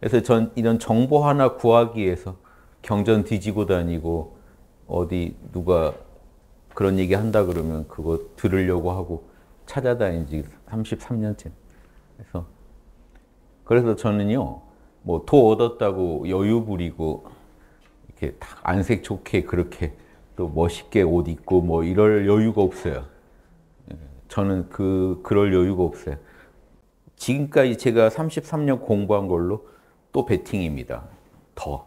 그래서 전 이런 정보 하나 구하기 위해서 경전 뒤지고 다니고 어디 누가 그런 얘기 한다 그러면 그거 들으려고 하고 찾아다닌 지 33년째. 그래서 그래서 저는요. 뭐 도 얻었다고 여유 부리고 이렇게 딱 안색 좋게 그렇게 또 멋있게 옷 입고 뭐 이럴 여유가 없어요. 예, 저는 그 그럴 여유가 없어요. 지금까지 제가 33년 공부한 걸로 또 베팅입니다. 더.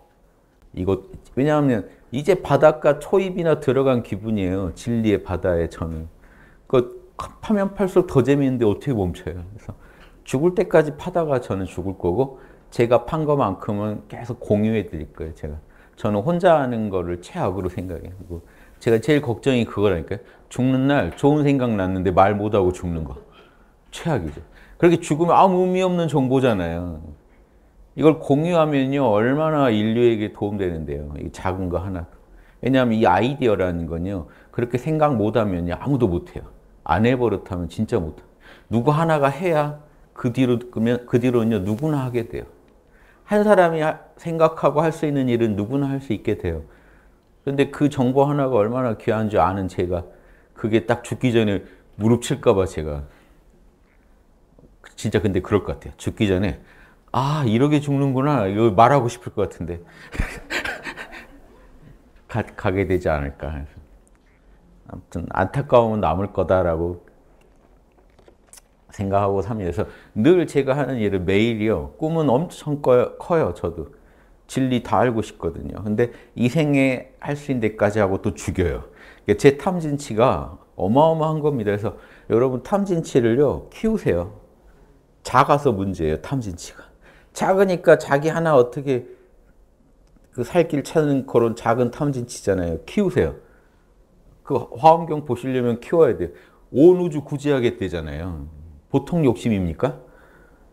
이거 왜냐하면 이제 바닷가 초입이나 들어간 기분이에요. 진리의 바다에 저는. 그 파면 팔수록 더 재미있는데 어떻게 멈춰요. 그래서 죽을 때까지 파다가 저는 죽을 거고 제가 판 것만큼은 계속 공유해 드릴 거예요. 제가. 저는 혼자 하는 거를 최악으로 생각해요. 제가 제일 걱정이 그거라니까요. 죽는 날 좋은 생각 났는데 말 못하고 죽는 거. 최악이죠. 그렇게 죽으면 아무 의미 없는 정보잖아요. 이걸 공유하면요 얼마나 인류에게 도움되는데요. 작은 거 하나. 왜냐하면 이 아이디어라는 건요 그렇게 생각 못하면요 아무도 못해요. 안 해버릇하면 진짜 못해. 누구 하나가 해야 그 뒤로 그면 그 뒤로는요 누구나 하게 돼요. 한 사람이 생각하고 할 수 있는 일은 누구나 할 수 있게 돼요. 그런데 그 정보 하나가 얼마나 귀한 줄 아는 제가 그게 딱 죽기 전에 무릎 칠까봐 제가 진짜 근데 그럴 것 같아요. 죽기 전에 아 이렇게 죽는구나 이거 말하고 싶을 것 같은데 가, 게 되지 않을까 아무튼 안타까움은 남을 거다라고 생각하고 삽니다. 그래서 늘 제가 하는 일을 매일이요. 꿈은 엄청 커요, 커요 저도. 진리 다 알고 싶거든요. 근데 이 생에 할 수 있는 데까지 하고 또 죽여요. 제 탐진치가 어마어마한 겁니다. 그래서 여러분 탐진치를요, 키우세요. 작아서 문제예요, 탐진치가. 작으니까 자기 하나 어떻게 그 살길 찾는 그런 작은 탐진치잖아요. 키우세요. 그 화엄경 보시려면 키워야 돼요. 온 우주 구제하게되잖아요 보통 욕심입니까?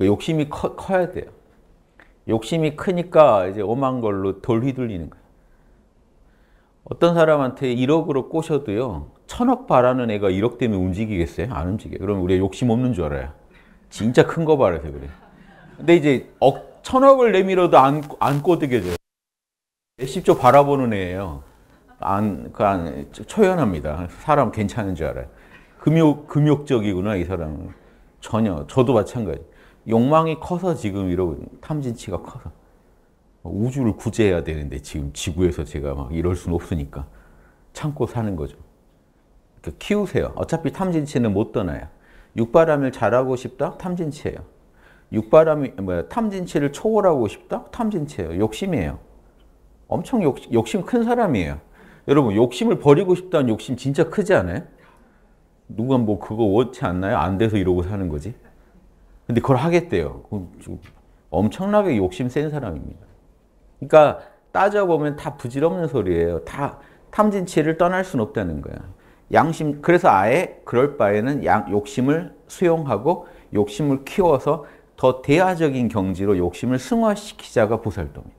욕심이 커, 커야 돼요. 욕심이 크니까 이제 오만 걸로 돌 휘둘리는 거예요. 어떤 사람한테 1억으로 꼬셔도요. 천억 바라는 애가 1억 때문에 움직이겠어요? 안 움직여요. 그럼 우리가 욕심 없는 줄 알아요. 진짜 큰 거 바라서 그래요. 근데 이제 억, 천억을 내밀어도 안, 안 꼬드겨져요. 몇십조 바라보는 애예요. 안, 그, 안, 초연합니다. 사람 괜찮은 줄 알아요. 금욕, 금욕적이구나, 이 사람은. 전혀. 저도 마찬가지. 욕망이 커서 지금 이러고, 탐진치가 커서. 우주를 구제해야 되는데, 지금 지구에서 제가 막 이럴 수 없으니까. 참고 사는 거죠. 그러니까 키우세요. 어차피 탐진치는 못 떠나요. 육바람을 잘하고 싶다? 탐진치예요. 육바람이 뭐 탐진치를 초월하고 싶다? 탐진치예요. 욕심이에요. 엄청 욕, 욕심 큰 사람이에요. 여러분 욕심을 버리고 싶다는 욕심 진짜 크지 않아요? 누가 뭐 그거 원치 않나요? 안 돼서 이러고 사는 거지. 근데 그걸 하겠대요. 엄청나게 욕심 센 사람입니다. 그러니까 따져보면 다 부질없는 소리예요. 다 탐진치를 떠날 수는 없다는 거야. 양심, 그래서 아예 그럴 바에는 양, 욕심을 수용하고 욕심을 키워서 더 대화적인 경지로 욕심을 승화시키자가 보살도입니다.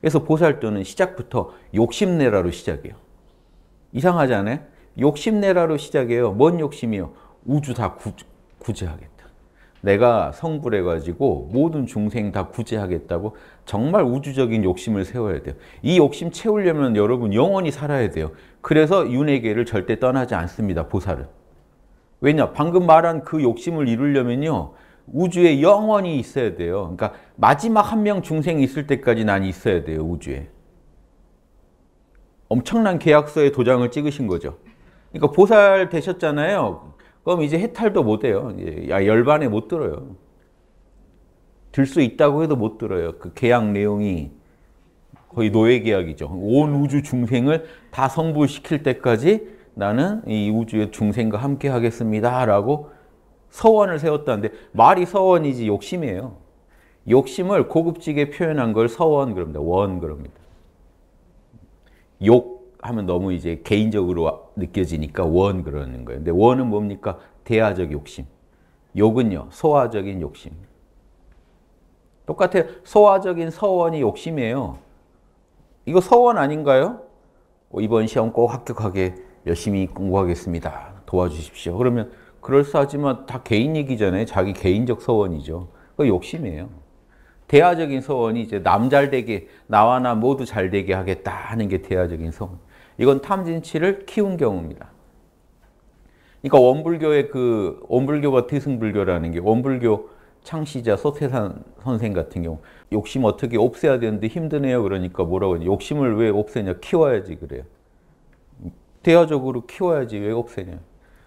그래서 보살도는 시작부터 욕심내라로 시작해요. 이상하지 않아요? 욕심내라로 시작해요. 뭔 욕심이요? 우주 다 구, 구제하겠다. 내가 성불해가지고 모든 중생 다 구제하겠다고 정말 우주적인 욕심을 세워야 돼요. 이 욕심 채우려면 여러분 영원히 살아야 돼요. 그래서 윤회계를 절대 떠나지 않습니다. 보살은. 왜냐? 방금 말한 그 욕심을 이루려면요. 우주에 영원히 있어야 돼요. 그러니까 마지막 한 명 중생이 있을 때까지 난 있어야 돼요, 우주에. 엄청난 계약서에 도장을 찍으신 거죠. 그러니까 보살 되셨잖아요. 그럼 이제 해탈도 못 해요. 야, 열반에 못 들어요. 들 수 있다고 해도 못 들어요. 그 계약 내용이 거의 노예 계약이죠. 온 우주 중생을 다 성불시킬 때까지 나는 이 우주의 중생과 함께 하겠습니다라고 서원을 세웠다는데 말이 서원이지 욕심이에요. 욕심을 고급지게 표현한 걸 서원 그럽니다. 원 그럽니다. 욕 하면 너무 이제 개인적으로 느껴지니까 원 그러는 거예요. 근데 원은 뭡니까? 대화적 욕심. 욕은요. 소화적인 욕심. 똑같아요. 소화적인 서원이 욕심이에요. 이거 서원 아닌가요? 어, 이번 시험 꼭 합격하게 열심히 공부하겠습니다. 도와주십시오. 그러면 그럴싸하지만 다 개인 얘기잖아요. 자기 개인적 서원이죠. 그 욕심이에요. 대화적인 서원이 이제 남 잘 되게 나와 나 모두 잘 되게 하겠다 하는 게 대화적인 서원. 이건 탐진치를 키운 경우입니다. 그러니까 원불교의 그 원불교가 태승불교라는 게 원불교 창시자 서태산 선생 같은 경우 욕심 어떻게 없애야 되는데 힘드네요 그러니까 뭐라고 하냐 욕심을 왜 없애냐 키워야지 그래요 대화적으로 키워야지 왜 없애냐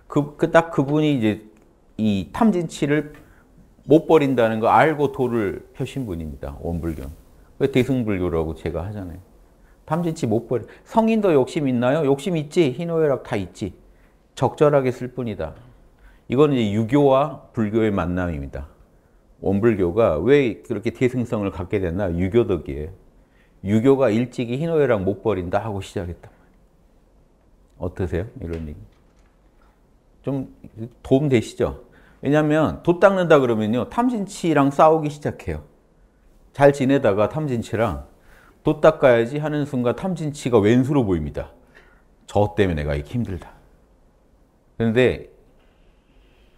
그, 그, 딱 그분이 이제 이 탐진치를 못 버린다는 거 알고 돌을 펴신 분입니다. 원불경. 대승불교라고 제가 하잖아요. 탐진치 못 버려. 성인도 욕심 있나요? 욕심 있지. 희노애락 다 있지. 적절하게 쓸 뿐이다. 이건 이제 유교와 불교의 만남입니다. 원불교가 왜 그렇게 대승성을 갖게 됐나? 유교 덕이에 유교가 일찍이 희노애락 못 버린다 하고 시작했단 말이에요. 어떠세요? 이런 얘기. 좀 도움 되시죠? 왜냐하면 돛 닦는다 그러면요. 탐진치랑 싸우기 시작해요. 잘 지내다가 탐진치랑 돛 닦아야지 하는 순간 탐진치가 왼수로 보입니다. 저 때문에 내가 이렇게 힘들다. 그런데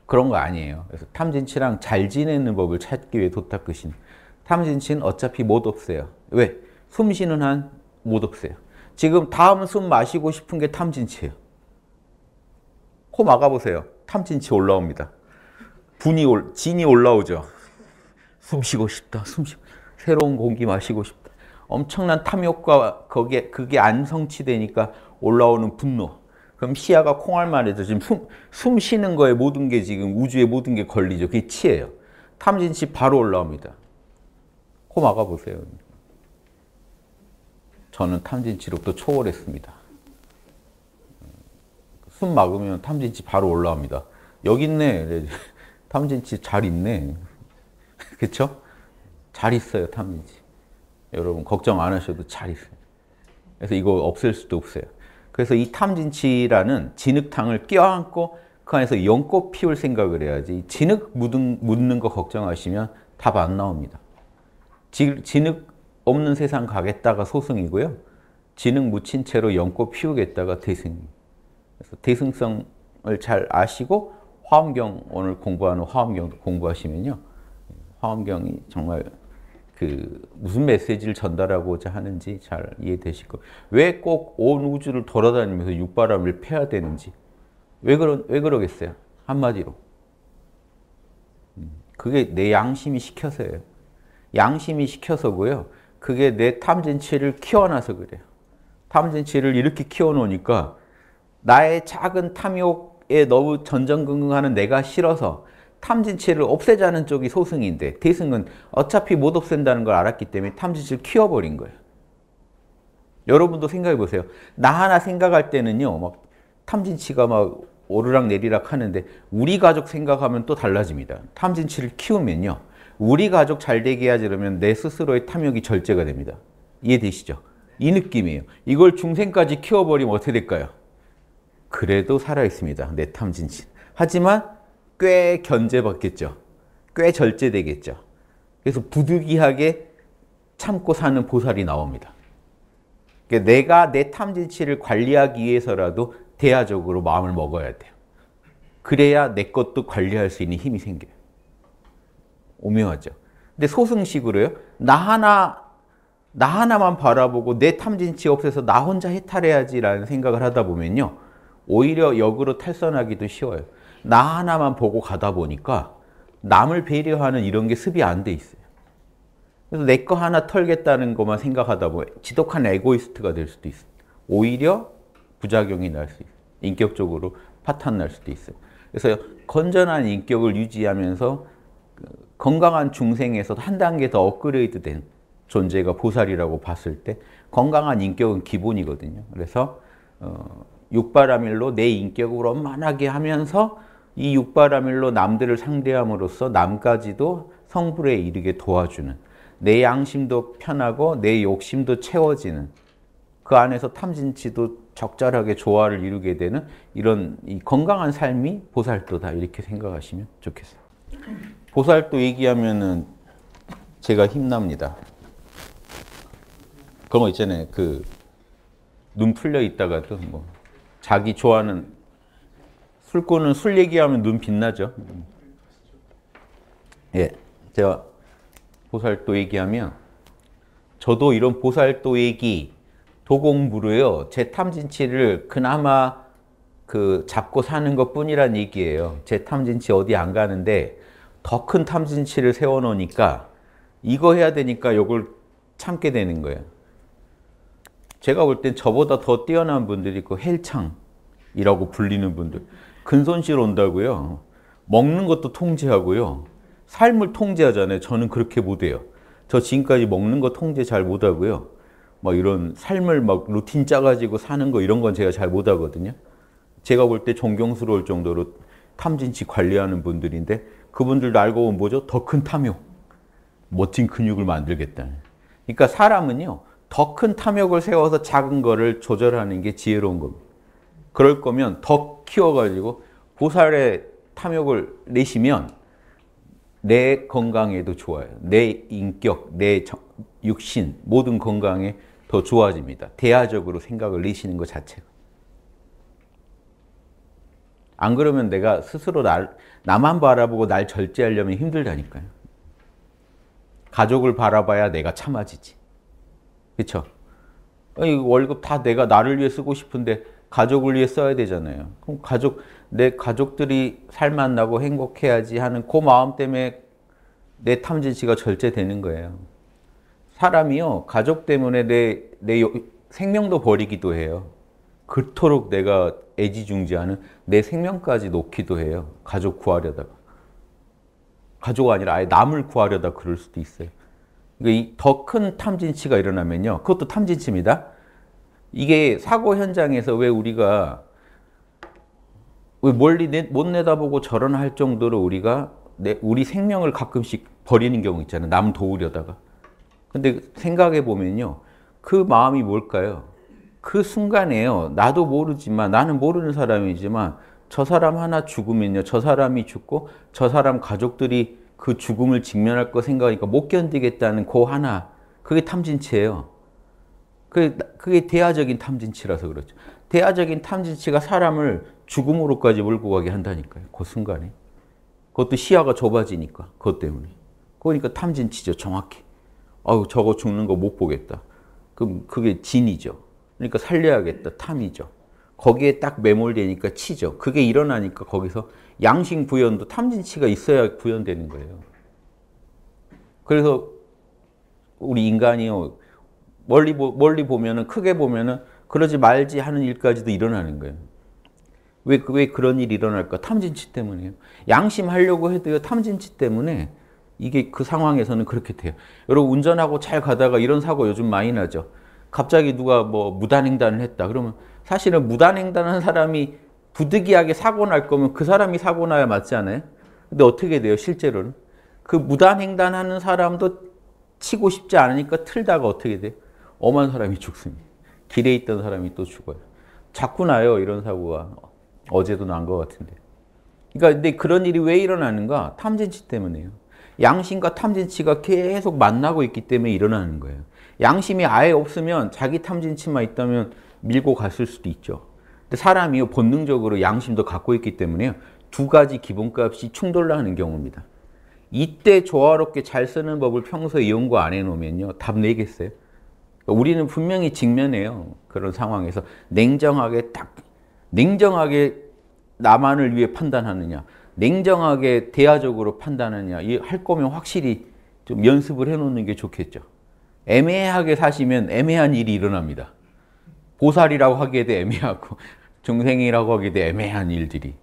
그런 거 아니에요. 그래서 탐진치랑 잘 지내는 법을 찾기 위해 돛 닦으신 탐진치는 어차피 못 없어요. 왜? 숨 쉬는 한 못 없어요. 지금 다음 숨 마시고 싶은 게 탐진치예요. 코 막아보세요. 탐진치 올라옵니다. 분이 올, 진이 올라오죠. 숨 쉬고 싶다. 숨 쉬, 새로운 공기 마시고 싶다. 엄청난 탐욕과 거기에 그게 안 성취되니까 올라오는 분노. 그럼 시야가 콩알만해져 지금 숨, 숨 쉬는 거에 모든 게 지금 우주의 모든 게 걸리죠. 그게 치예요. 탐진치 바로 올라옵니다. 코 막아보세요. 저는 탐진치로부터 초월했습니다. 숨 막으면 탐진치 바로 올라옵니다. 여기 있네. 탐진치 잘 있네. 그쵸? 잘 있어요, 탐진치. 여러분, 걱정 안 하셔도 잘 있어요. 그래서 이거 없앨 수도 없어요. 그래서 이 탐진치라는 진흙탕을 껴안고 그 안에서 연꽃 피울 생각을 해야지 진흙 묻은, 묻는 거 걱정하시면 답 안 나옵니다. 지, 진흙 없는 세상 가겠다가 소승이고요. 진흙 묻힌 채로 연꽃 피우겠다가 대승입니다. 그래서 대승성을 잘 아시고 화엄경 오늘 공부하는 화엄경도 공부하시면요. 화엄경이 정말 그 무슨 메시지를 전달하고자 하는지 잘 이해되실 거예요. 왜 꼭 온 우주를 돌아다니면서 육바람을 패야 되는지 왜 그런 왜 그러겠어요? 한마디로 음, 그게 내 양심이 시켜서예요. 양심이 시켜서고요. 그게 내 탐진치를 키워놔서 그래요. 탐진치를 이렇게 키워놓으니까 나의 작은 탐욕에 너무 전전긍긍하는 내가 싫어서 탐진치를 없애자는 쪽이 소승인데 대승은 어차피 못 없앤다는 걸 알았기 때문에 탐진치를 키워버린 거예요. 여러분도 생각해 보세요. 나 하나 생각할 때는요. 막 탐진치가 막 오르락 내리락 하는데 우리 가족 생각하면 또 달라집니다. 탐진치를 키우면요. 우리 가족 잘 되게 해지 그러면 내 스스로의 탐욕이 절제가 됩니다. 이해되시죠? 이 느낌이에요. 이걸 중생까지 키워버리면 어떻게 될까요? 그래도 살아있습니다. 내탐진진. 하지만 꽤 견제받겠죠. 꽤 절제되겠죠. 그래서 부득이하게 참고 사는 보살이 나옵니다. 그러니까 내가 내 탐진치를 관리하기 위해서라도 대화적으로 마음을 먹어야 돼요. 그래야 내 것도 관리할 수 있는 힘이 생겨요. 오묘하죠. 근데 소승식으로요. 나 하나 나 하나만 바라보고 내 탐진치 없애서 나 혼자 해탈해야지라는 생각을 하다 보면요. 오히려 역으로 탈선하기도 쉬워요. 나 하나만 보고 가다 보니까 남을 배려하는 이런 게 습이 안 돼 있어요. 그래서 내 거 하나 털겠다는 것만 생각하다 보면 지독한 에고이스트가 될 수도 있어요. 오히려 부작용이 날 수 있어요. 인격적으로 파탄 날 수도 있어요. 그래서 건전한 인격을 유지하면서 건강한 중생에서도 한 단계 더 업그레이드 된 존재가 보살이라고 봤을 때 건강한 인격은 기본이거든요. 그래서 어, 육바라밀로 내 인격을 원만하게 하면서 이 육바라밀로 남들을 상대함으로써 남까지도 성불에 이르게 도와주는 내 양심도 편하고 내 욕심도 채워지는 그 안에서 탐진치도 적절하게 조화를 이루게 되는 이런 건강한 삶이 보살도다 이렇게 생각하시면 좋겠어요. 보살도 얘기하면은 제가 힘납니다. 그런 거 있잖아요. 그 눈 풀려 있다가도 뭐 자기 좋아하는 술꾼은 술 얘기하면 눈 빛나죠. 예, 제가 보살도 얘기하면 저도 이런 보살도 얘기 도공부로요. 제 탐진치를 그나마 그 잡고 사는 것 뿐이란 얘기예요. 제 탐진치 어디 안 가는데 더 큰 탐진치를 세워놓으니까 이거 해야 되니까 이걸 참게 되는 거예요. 제가 볼 땐 저보다 더 뛰어난 분들이 있고 그 헬창이라고 불리는 분들 근손실 온다고요. 먹는 것도 통제하고요. 삶을 통제하잖아요. 저는 그렇게 못해요. 저 지금까지 먹는 거 통제 잘 못하고요. 막 이런 삶을 막 루틴 짜가지고 사는 거 이런 건 제가 잘 못하거든요. 제가 볼 때 존경스러울 정도로 탐진치 관리하는 분들인데 그분들도 알고 보면 뭐죠? 더 큰 탐욕. 멋진 근육을 만들겠다. 그러니까 사람은요. 더큰 탐욕을 세워서 작은 거를 조절하는 게 지혜로운 겁니다. 그럴 거면 더 키워가지고 보살의 탐욕을 내시면 내 건강에도 좋아요. 내 인격, 내 육신, 모든 건강에 더 좋아집니다. 대화적으로 생각을 내시는 것 자체가. 안 그러면 내가 스스로 날, 나만 바라보고 날 절제하려면 힘들다니까요. 가족을 바라봐야 내가 참아지지. 그렇죠? 월급 다 내가 나를 위해 쓰고 싶은데 가족을 위해 써야 되잖아요. 그럼 가족 내 가족들이 살만나고 행복해야지 하는 그 마음 때문에 내 탐진치가 절제되는 거예요. 사람이요 가족 때문에 내 내 생명도 버리기도 해요. 그토록 내가 애지중지하는 내 생명까지 놓기도 해요. 가족 구하려다가. 가족 아니라 아예 남을 구하려다 그럴 수도 있어요. 그러니까 더큰 탐진치가 일어나면요. 그것도 탐진치입니다. 이게 사고 현장에서 왜 우리가 왜 멀리 내, 못 내다보고 저런 할 정도로 우리가 내, 우리 생명을 가끔씩 버리는 경우 있잖아요. 남 도우려다가. 근데 생각해 보면요. 그 마음이 뭘까요? 그 순간에요. 나도 모르지만 나는 모르는 사람이지만 저 사람 하나 죽으면요. 저 사람이 죽고 저 사람 가족들이 그 죽음을 직면할 거 생각하니까 못 견디겠다는 그 하나 그게 탐진치예요. 그게, 그게 대화적인 탐진치라서 그렇죠. 대화적인 탐진치가 사람을 죽음으로까지 몰고 가게 한다니까요. 그 순간에. 그것도 시야가 좁아지니까. 그것 때문에. 그러니까 탐진치죠. 정확히. 아우 저거 죽는 거 못 보겠다. 그럼 그게 진이죠. 그러니까 살려야겠다. 탐이죠. 거기에 딱 매몰되니까 치죠. 그게 일어나니까 거기서 양심 부연도 탐진치가 있어야 부연되는 거예요. 그래서 우리 인간이요. 멀리, 멀리 보면은, 크게 보면은, 그러지 말지 하는 일까지도 일어나는 거예요. 왜, 왜 그런 일이 일어날까? 탐진치 때문에요. 양심하려고 해도요, 탐진치 때문에 이게 그 상황에서는 그렇게 돼요. 여러분, 운전하고 잘 가다가 이런 사고 요즘 많이 나죠. 갑자기 누가 뭐 무단횡단을 했다. 그러면 사실은 무단횡단한 사람이 부득이하게 사고 날 거면 그 사람이 사고 나야 맞지 않아요? 근데 어떻게 돼요, 실제로는? 그 무단횡단하는 사람도 치고 싶지 않으니까 틀다가 어떻게 돼요? 엄한 사람이 죽습니다. 길에 있던 사람이 또 죽어요. 자꾸 나요, 이런 사고가. 어제도 난 것 같은데. 그러니까 근데 그런 일이 왜 일어나는가? 탐진치 때문에요. 양심과 탐진치가 계속 만나고 있기 때문에 일어나는 거예요. 양심이 아예 없으면 자기 탐진치만 있다면 밀고 갔을 수도 있죠. 근데 사람이 본능적으로 양심도 갖고 있기 때문에 두 가지 기본값이 충돌하는 경우입니다. 이때 조화롭게 잘 쓰는 법을 평소에 연구 안 해놓으면요. 답 내겠어요? 우리는 분명히 직면해요. 그런 상황에서 냉정하게 딱, 냉정하게 나만을 위해 판단하느냐, 냉정하게 대화적으로 판단하느냐, 할 거면 확실히 좀 연습을 해놓는 게 좋겠죠. 애매하게 사시면 애매한 일이 일어납니다. 보살이라고 하기에도 애매하고 중생이라고 하기에도 애매한 일들이.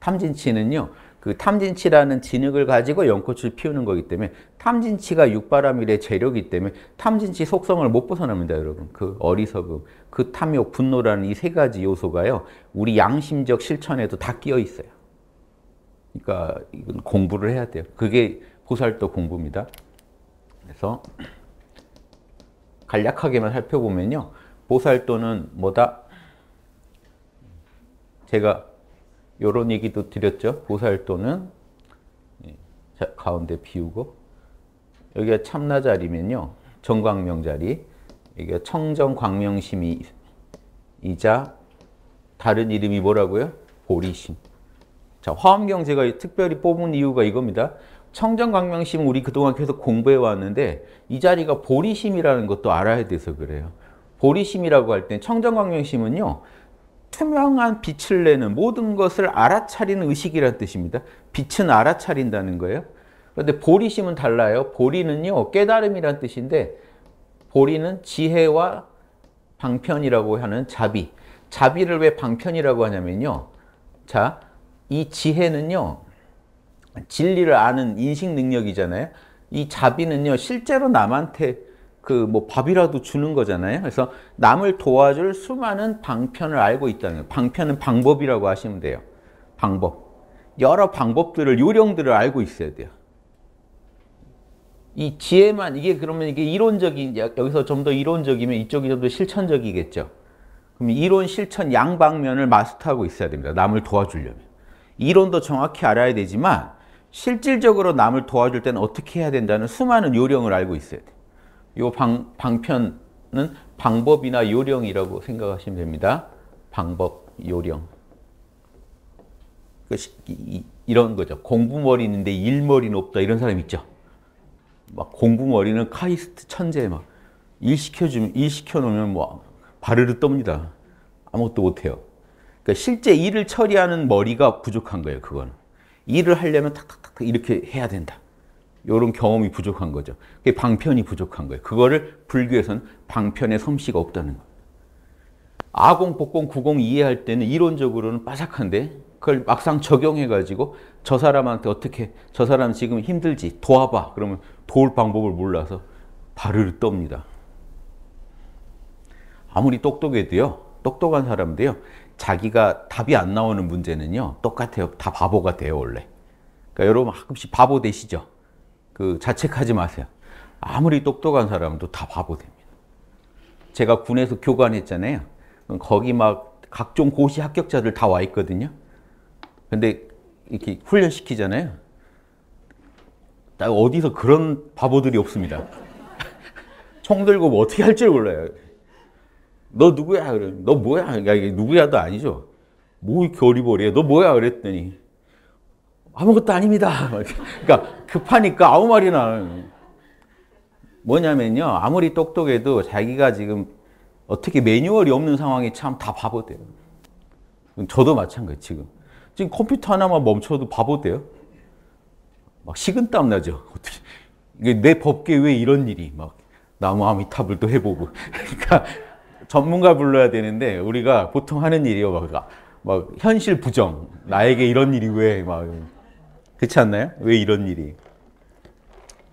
탐진치는요. 그 탐진치라는 진흙을 가지고 연꽃을 피우는 거기 때문에 탐진치가 육바람일의 재료기 때문에 탐진치 속성을 못 벗어납니다, 여러분. 그 어리석음, 그 탐욕, 분노라는 이 세 가지 요소가요. 우리 양심적 실천에도 다 끼어 있어요. 그러니까 이건 공부를 해야 돼요. 그게 보살도 공부입니다. 그래서 간략하게만 살펴보면요. 보살도는 뭐다? 제가 요런 얘기도 드렸죠. 보살도는 예, 자, 가운데 비우고 여기가 참나 자리면요. 정광명 자리 여기가 청정광명심이 자 다른 이름이 뭐라고요? 보리심. 자, 화엄경 제가 특별히 뽑은 이유가 이겁니다. 청정광명심 우리 그동안 계속 공부해 왔는데 이 자리가 보리심이라는 것도 알아야 돼서 그래요. 보리심이라고할때 청정광명심은요. 투명한 빛을 내는 모든 것을 알아차리는 의식이란 뜻입니다. 빛은 알아차린다는 거예요. 그런데 보리심은 달라요. 보리는요. 깨달음이란 뜻인데 보리는 지혜와 방편이라고 하는 자비. 자비를 왜 방편이라고 하냐면요. 자, 이 지혜는요. 진리를 아는 인식 능력이잖아요. 이 자비는요. 실제로 남한테 그뭐 밥이라도 주는 거잖아요. 그래서 남을 도와줄 수많은 방편을 알고 있다는 거예요. 방편은 방법이라고 하시면 돼요. 방법. 여러 방법들을, 요령들을 알고 있어야 돼요. 이 지혜만, 이게 그러면 이게 이론적인, 여기서 좀 더 이론적이면 이쪽이 좀 더 실천적이겠죠. 그럼 이론, 실천 양방면을 마스터하고 있어야 됩니다. 남을 도와주려면. 이론도 정확히 알아야 되지만 실질적으로 남을 도와줄 때는 어떻게 해야 된다는 수많은 요령을 알고 있어야 돼. 요 방, 방편은 방법이나 요령이라고 생각하시면 됩니다. 방법, 요령. 이런 거죠. 공부머리 있는데 일머리는 다 이런 사람 있죠. 막 공부머리는 카이스트 천재 막. 일 시켜주면, 일 시켜놓으면 뭐, 바르르 떱니다. 아무것도 못해요. 그러니까 실제 일을 처리하는 머리가 부족한 거예요, 그건. 일을 하려면 탁탁탁 이렇게 해야 된다. 이런 경험이 부족한 거죠. 그게 방편이 부족한 거예요. 그거를 불교에서는 방편의 섬씨가 없다는 거예요. 아공, 복공, 구공 이해할 때는 이론적으로는 빠삭한데 그걸 막상 적용해가지고 저 사람한테 어떻게 저 사람 지금 힘들지 도와봐 그러면 도울 방법을 몰라서 발을 떱니다. 아무리 똑똑해도요 똑똑한 사람도요 자기가 답이 안 나오는 문제는요 똑같아요 다 바보가 돼요 원래. 그러니까 여러분 가끔씩 바보 되시죠? 그 자책하지 마세요. 아무리 똑똑한 사람도 다 바보 됩니다. 제가 군에서 교관했잖아요. 거기 막 각종 고시 합격자들 다 와 있거든요. 근데 이렇게 훈련시키잖아요. 어디서 그런 바보들이 없습니다. 총 들고 뭐 어떻게 할 줄 몰라요. 너 누구야? 그래. 너 뭐야? 그러니 누구야도 아니죠. 뭐 겨리버리해. 너 뭐야? 그랬더니 아무것도 아닙니다. 그러니까 급하니까 아무 말이나 안해 뭐냐면요. 아무리 똑똑해도 자기가 지금 어떻게 매뉴얼이 없는 상황이 참 다 바보 돼요. 저도 마찬가지 지금. 지금 컴퓨터 하나만 멈춰도 바보 돼요. 막 식은땀 나죠. 이게 내 법계 왜 이런 일이 막 나무 아미타불 도 해보고. 그러니까 전문가 불러야 되는데 우리가 보통 하는 일이요. 막, 막 현실 부정. 나에게 이런 일이 왜 막. 그렇지 않나요? 왜 이런 일이?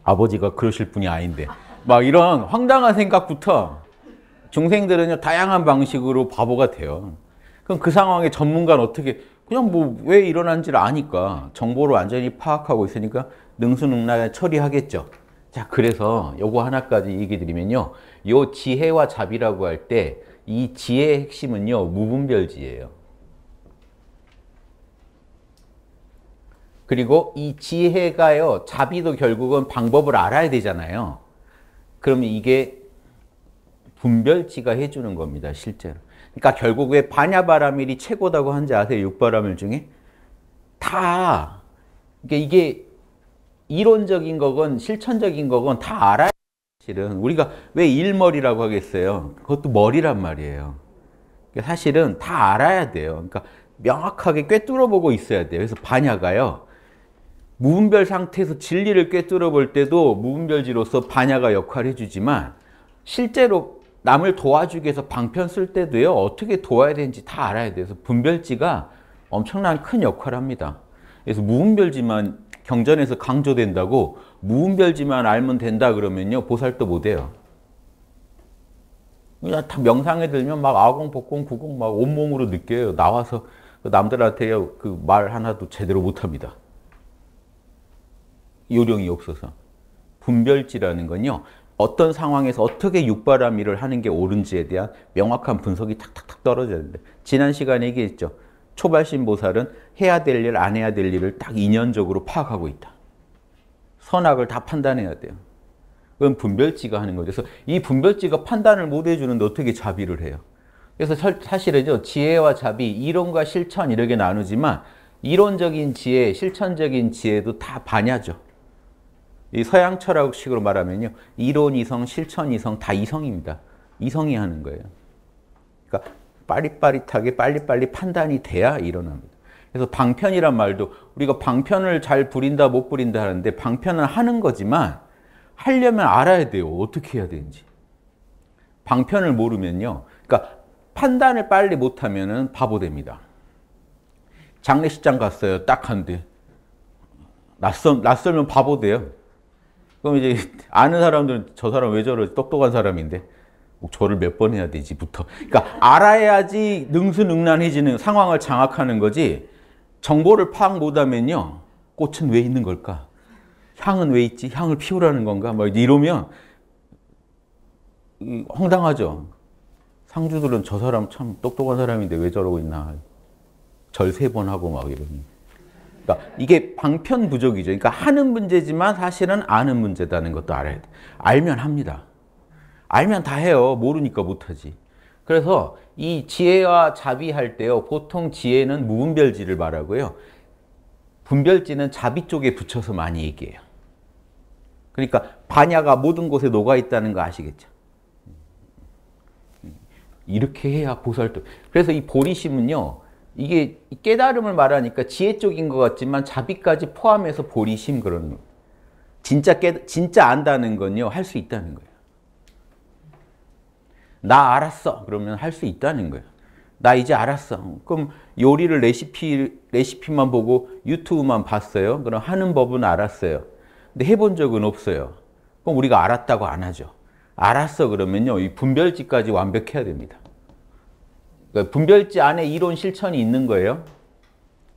아버지가 그러실 분이 아닌데. 막 이런 황당한 생각부터 중생들은 다양한 방식으로 바보가 돼요. 그럼 그 상황에 전문가는 어떻게, 그냥 뭐 왜 일어난지를 아니까 정보를 완전히 파악하고 있으니까 능수능란에 처리하겠죠. 자, 그래서 요거 하나까지 얘기 드리면요. 요 지혜와 잡이라고 할 때 이 지혜의 핵심은요, 무분별지예요. 그리고 이 지혜가요, 자비도 결국은 방법을 알아야 되잖아요. 그럼 이게 분별지가 해주는 겁니다, 실제로. 그러니까 결국 왜 반야바라밀이 최고다고 한지 아세요? 육바라밀 중에? 다, 그러니까 이게 이론적인 거건 실천적인 거건 다 알아야 사실은 우리가 왜 일머리라고 하겠어요? 그것도 머리란 말이에요. 그러니까 사실은 다 알아야 돼요. 그러니까 명확하게 꿰뚫어보고 있어야 돼요. 그래서 반야가요. 무분별 상태에서 진리를 꿰뚫어 볼 때도 무분별지로서 반야가 역할을 해주지만 실제로 남을 도와주기 위해서 방편 쓸 때도요 어떻게 도와야 되는지 다 알아야 돼서 분별지가 엄청난 큰 역할을 합니다. 그래서 무분별지만 경전에서 강조된다고 무분별지만 알면 된다 그러면요 보살도 못해요. 그냥 다 명상에 들면 막 아공, 복공, 구공 막 온몸으로 느껴요. 나와서 그 남들한테 그 말 하나도 제대로 못합니다. 요령이 없어서. 분별지라는 건요. 어떤 상황에서 어떻게 육바람이를 하는 게 옳은지에 대한 명확한 분석이 탁탁탁 떨어지는데 지난 시간에 얘기했죠. 초발신 보살은 해야 될 일, 안 해야 될 일을 딱 인연적으로 파악하고 있다. 선악을 다 판단해야 돼요. 그건 분별지가 하는 거죠. 그래서 이 분별지가 판단을 못 해주는데 어떻게 자비를 해요? 그래서 사실은요, 지혜와 자비, 이론과 실천 이렇게 나누지만 이론적인 지혜, 실천적인 지혜도 다 반야죠. 이 서양 철학식으로 말하면요. 이론 이성, 실천 이성 다 이성입니다. 이성이 하는 거예요. 그러니까 빠릿빠릿하게 빨리빨리 판단이 돼야 일어납니다. 그래서 방편이란 말도 우리가 방편을 잘 부린다 못 부린다 하는데 방편은 하는 거지만 하려면 알아야 돼요. 어떻게 해야 되는지. 방편을 모르면요. 그러니까 판단을 빨리 못하면 바보 됩니다. 장례식장 갔어요. 딱 한데. 낯설, 낯설면 바보 돼요. 그럼 이제 아는 사람들은 저 사람 왜 저래? 똑똑한 사람인데. 뭐 저를 몇 번 해야 되지부터. 그러니까 알아야지 능수능란해지는 상황을 장악하는 거지. 정보를 파악 못하면요. 꽃은 왜 있는 걸까? 향은 왜 있지? 향을 피우라는 건가? 막 이러면 음, 황당하죠. 상주들은 저 사람 참 똑똑한 사람인데 왜 저러고 있나. 절 세 번 하고 막 이러니. 그러니까 이게 방편 부족이죠. 그러니까 하는 문제지만 사실은 아는 문제다는 것도 알아야 돼. 알면 합니다. 알면 다 해요. 모르니까 못하지. 그래서 이 지혜와 자비할 때요. 보통 지혜는 무분별지를 말하고요. 분별지는 자비 쪽에 붙여서 많이 얘기해요. 그러니까 반야가 모든 곳에 녹아 있다는 거 아시겠죠? 음. 이렇게 해야 보살도. 그래서 이 보리심은요. 이게 깨달음을 말하니까 지혜 쪽인 것 같지만 자비까지 포함해서 보리심 그런 진짜 깨 진짜 안다는 건요 할 수 있다는 거예요. 나 알았어 그러면 할 수 있다는 거예요. 나 이제 알았어. 그럼 요리를 레시피 레시피만 보고 유튜브만 봤어요. 그럼 하는 법은 알았어요. 근데 해본 적은 없어요. 그럼 우리가 알았다고 안 하죠. 알았어 그러면요 이 분별지까지 완벽해야 됩니다. 그러니까 분별지 안에 이론 실천이 있는 거예요.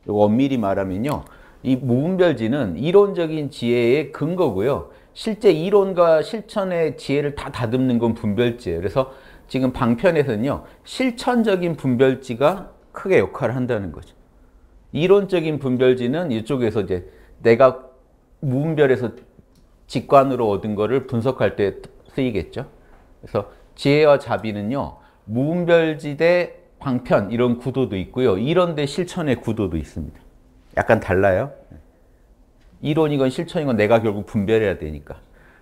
엄밀히 말하면요. 이 무분별지는 이론적인 지혜의 근거고요. 실제 이론과 실천의 지혜를 다 다듬는 건 분별지예요. 그래서 지금 방편에서는요. 실천적인 분별지가 크게 역할을 한다는 거죠. 이론적인 분별지는 이쪽에서 이제 내가 무분별에서 직관으로 얻은 거를 분석할 때 쓰이겠죠. 그래서 지혜와 자비는요. 무분별지 대 방편 이런 구도도 있고요. 이런데 실천의 구도도 있습니다. 약간 달라요. 이론이건 실천이건 내가 결국 분별해야 되니까.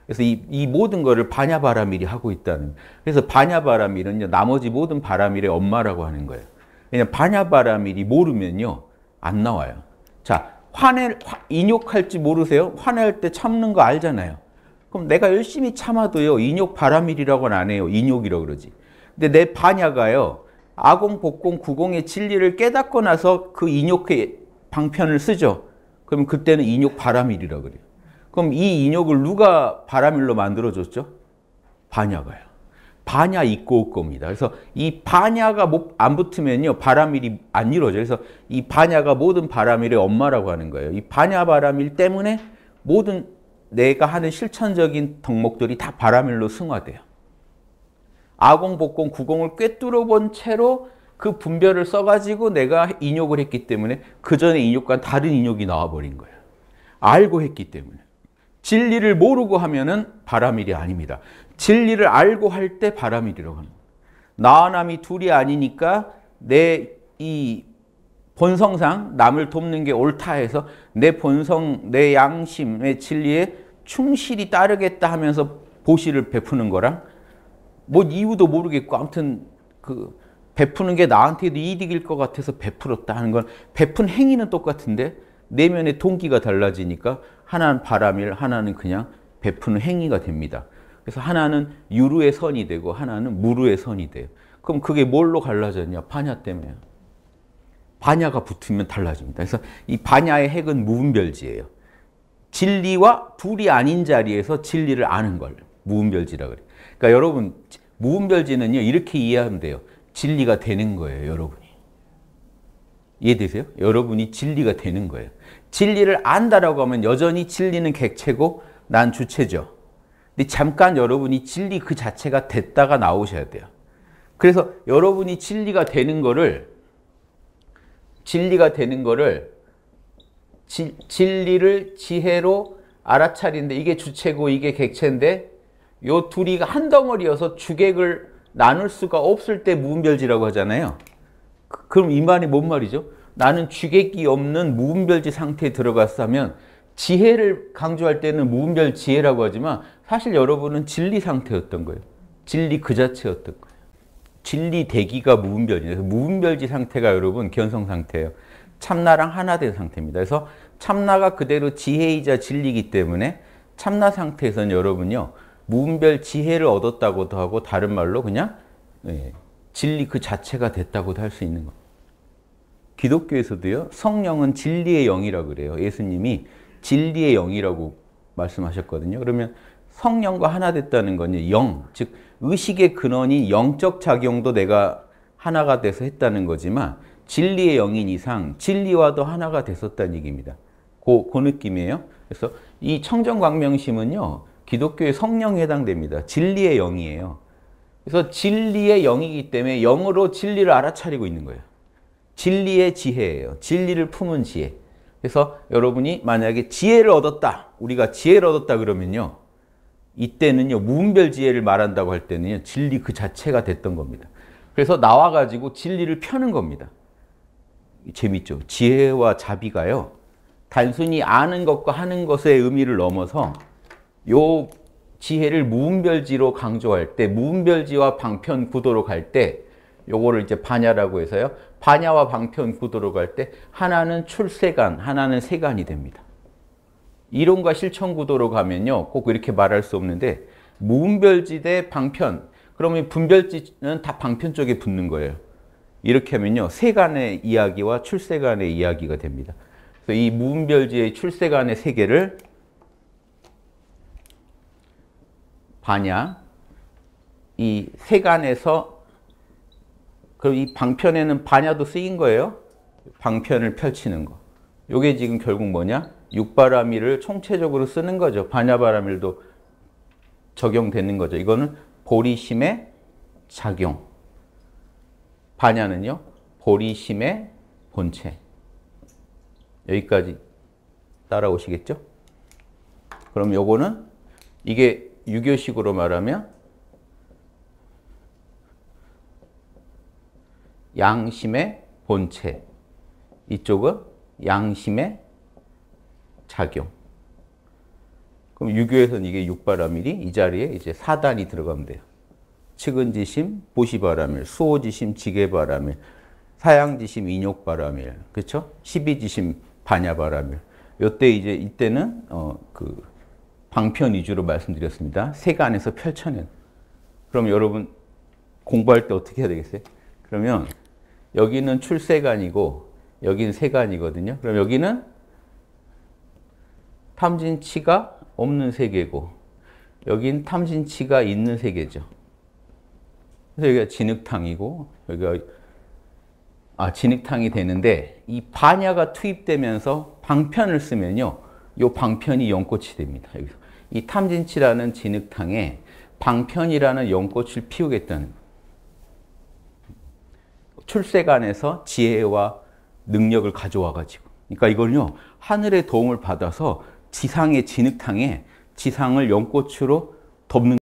그래서 이, 이 모든 거를 반야바라밀이 하고 있다는. 그래서 반야바라밀은요, 나머지 모든 바라밀의 엄마라고 하는 거예요. 왜냐 반야바라밀이 모르면요, 안 나와요. 자, 화낼, 화, 인욕할지 모르세요? 화낼 때 참는 거 알잖아요. 그럼 내가 열심히 참아도요, 인욕 바라밀이라고는 안 해요. 인욕이라고 그러지. 근데 내 반야가요, 아공, 복공, 구공의 진리를 깨닫고 나서 그 인욕의 방편을 쓰죠. 그럼 그때는 인욕 바람일이라 그래요. 그럼 이 인욕을 누가 바람일로 만들어줬죠? 반야가요. 반야 입고 겁니다. 그래서 이 반야가 안 붙으면요. 바람일이 안 이루어져요. 그래서 이 반야가 모든 바람일의 엄마라고 하는 거예요. 이 반야 바람일 때문에 모든 내가 하는 실천적인 덕목들이 다 바람일로 승화돼요. 아공, 복공, 구공을 꿰뚫어 본 채로 그 분별을 써가지고 내가 인욕을 했기 때문에 그 전에 인욕과 다른 인욕이 나와버린 거예요. 알고 했기 때문에. 진리를 모르고 하면은 바람일이 아닙니다. 진리를 알고 할 때 바람일이라고 합니다. 나와 남이 둘이 아니니까 내 이 본성상 남을 돕는 게 옳다 해서 내 본성, 내 양심의 진리에 충실히 따르겠다 하면서 보시를 베푸는 거랑 뭔 이유도 모르겠고 아무튼 그 베푸는 게 나한테도 이득일 것 같아서 베풀었다 하는 건 베푼 행위는 똑같은데 내면의 동기가 달라지니까 하나는 바람일 하나는 그냥 베푸는 행위가 됩니다. 그래서 하나는 유루의 선이 되고 하나는 무루의 선이 돼요. 그럼 그게 뭘로 갈라졌냐? 반야 때문에. 반야가 붙으면 달라집니다. 그래서 이 반야의 핵은 무분별지예요. 진리와 둘이 아닌 자리에서 진리를 아는 걸 무분별지라 그래요. 그러니까 여러분 무음별지는요 이렇게 이해하면 돼요. 진리가 되는 거예요, 여러분이. 이해되세요? 여러분이 진리가 되는 거예요. 진리를 안다라고 하면 여전히 진리는 객체고 난 주체죠. 근데 잠깐 여러분이 진리 그 자체가 됐다가 나오셔야 돼요. 그래서 여러분이 진리가 되는 거를 진리가 되는 거를 지, 진리를 지혜로 알아차리는데 이게 주체고 이게 객체인데 요 둘이 한 덩어리여서 주객을 나눌 수가 없을 때 무분별지라고 하잖아요. 그, 그럼 이 말이 뭔 말이죠? 나는 주객이 없는 무분별지 상태에 들어갔으면 지혜를 강조할 때는 무분별 지혜라고 하지만 사실 여러분은 진리 상태였던 거예요. 진리 그 자체였던 거예요. 진리 대기가 무분별이에요. 무분별지 상태가 여러분 견성 상태예요. 참나랑 하나 된 상태입니다. 그래서 참나가 그대로 지혜이자 진리이기 때문에 참나 상태에서는 여러분요. 무분별 지혜를 얻었다고도 하고 다른 말로 그냥 예, 진리 그 자체가 됐다고도 할 수 있는 거. 기독교에서도요. 성령은 진리의 영이라 그래요. 예수님이 진리의 영이라고 말씀하셨거든요. 그러면 성령과 하나 됐다는 건 영, 즉 의식의 근원이 영적 작용도 내가 하나가 돼서 했다는 거지만 진리의 영인 이상 진리와도 하나가 됐었다는 얘기입니다. 그, 그 느낌이에요. 그래서 이 청정광명심은요. 기독교의 성령에 해당됩니다. 진리의 영이에요. 그래서 진리의 영이기 때문에 영으로 진리를 알아차리고 있는 거예요. 진리의 지혜예요. 진리를 품은 지혜. 그래서 여러분이 만약에 지혜를 얻었다. 우리가 지혜를 얻었다 그러면요. 이때는요. 무분별 지혜를 말한다고 할 때는요. 진리 그 자체가 됐던 겁니다. 그래서 나와가지고 진리를 펴는 겁니다. 재밌죠? 지혜와 자비가요. 단순히 아는 것과 하는 것의 의미를 넘어서 요 지혜를 무분별지로 강조할 때 무분별지와 방편 구도로 갈 때 요거를 이제 반야라고 해서요. 반야와 방편 구도로 갈 때 하나는 출세관 하나는 세관이 됩니다. 이론과 실천 구도로 가면요. 꼭 이렇게 말할 수 없는데 무분별지 대 방편. 그러면 분별지는 다 방편 쪽에 붙는 거예요. 이렇게 하면요. 세간의 이야기와 출세간의 이야기가 됩니다. 그래서 이 무분별지의 출세간의 세계를 반야 이 세간에서 그럼 이 방편에는 반야도 쓰인 거예요. 방편을 펼치는 거. 요게 지금 결국 뭐냐? 육바라밀을 총체적으로 쓰는 거죠. 반야바라밀도 적용되는 거죠. 이거는 보리심의 작용. 반야는요. 보리심의 본체. 여기까지 따라오시겠죠? 그럼 요거는 이게 유교식으로 말하면 양심의 본체, 이쪽은 양심의 작용. 그럼 유교에서는 이게 육바라밀이 이 자리에 이제 사단이 들어가면 돼요. 측은지심, 보시바라밀, 수호지심, 지게바라밀, 사양지심, 인욕바라밀, 그렇죠? 시비지심, 반야바라밀. 요때 이제 이때는 어그 방편 위주로 말씀드렸습니다. 세 안에서 펼쳐낸. 그럼 여러분 공부할 때 어떻게 해야 되겠어요? 그러면 여기는 출세간이고 여기는 세간이거든요. 그럼 여기는 탐진치가 없는 세계고 여긴 탐진치가 있는 세계죠. 그래서 여기가 진흙탕이고 여기가 아 진흙탕이 되는데 이 반야가 투입되면서 방편을 쓰면요. 이 방편이 연꽃이 됩니다. 여기서. 이 탐진치라는 진흙탕에 방편이라는 연꽃을 피우겠다는 출세간에서 지혜와 능력을 가져와가지고 그러니까 이걸요 하늘의 도움을 받아서 지상의 진흙탕에 지상을 연꽃으로 덮는